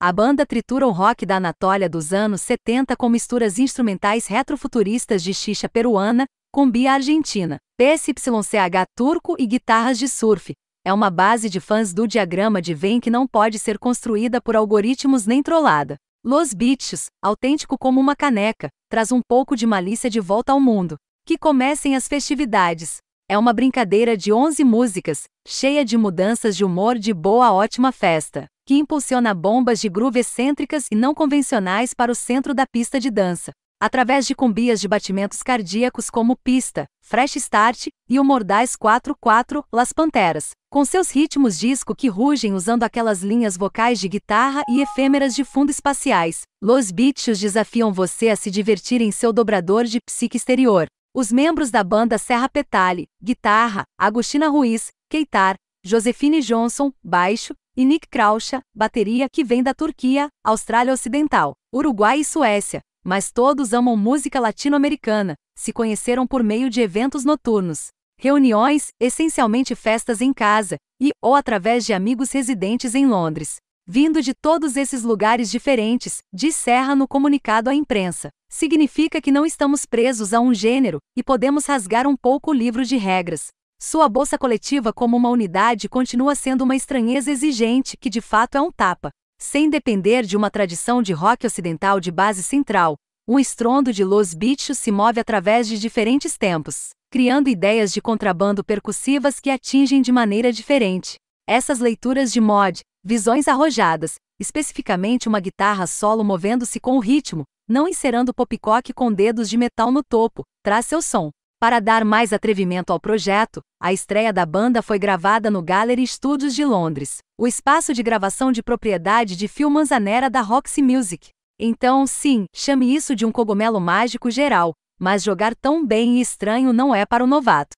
A banda tritura o rock da Anatólia dos anos 70 com misturas instrumentais retrofuturistas de xixa peruana, cumbia argentina, PSYCH turco e guitarras de surf. É uma base de fãs do diagrama de Venn que não pode ser construída por algoritmos nem trollada. Los Bichos, autêntico como uma caneca, traz um pouco de malícia de volta ao mundo. Que comecem as festividades. É uma brincadeira de 11 músicas, cheia de mudanças de humor de boa ótima festa que impulsiona bombas de groove excêntricas e não convencionais para o centro da pista de dança, através de combias de batimentos cardíacos como Pista, Fresh Start e o Mordaz 44 Las Panteras, com seus ritmos disco que rugem usando aquelas linhas vocais de guitarra e efêmeras de fundo espaciais. Los Bichos desafiam você a se divertir em seu dobrador de psique exterior. Os membros da banda Serra Petale, guitarra, Agostina Ruiz, Keitar, Josefine Johnson, baixo, e Nick Krausha, bateria que vem da Turquia, Austrália Ocidental, Uruguai e Suécia, mas todos amam música latino-americana, se conheceram por meio de eventos noturnos, reuniões, essencialmente festas em casa, e ou através de amigos residentes em Londres. Vindo de todos esses lugares diferentes, disse Serra no comunicado à imprensa. Significa que não estamos presos a um gênero e podemos rasgar um pouco o livro de regras, sua bolsa coletiva como uma unidade continua sendo uma estranheza exigente que de fato é um tapa. Sem depender de uma tradição de rock ocidental de base central, um estrondo de Los Bichos se move através de diferentes tempos, criando ideias de contrabando percussivas que atingem de maneira diferente. Essas leituras de mod, visões arrojadas, especificamente uma guitarra solo movendo-se com o ritmo, não encerando popcock com dedos de metal no topo, traz seu som. Para dar mais atrevimento ao projeto, a estreia da banda foi gravada no Gallery Studios de Londres, o espaço de gravação de propriedade de Phil Manzanera da Roxy Music. Então, sim, chame isso de um cogumelo mágico geral, mas jogar tão bem e estranho não é para o novato.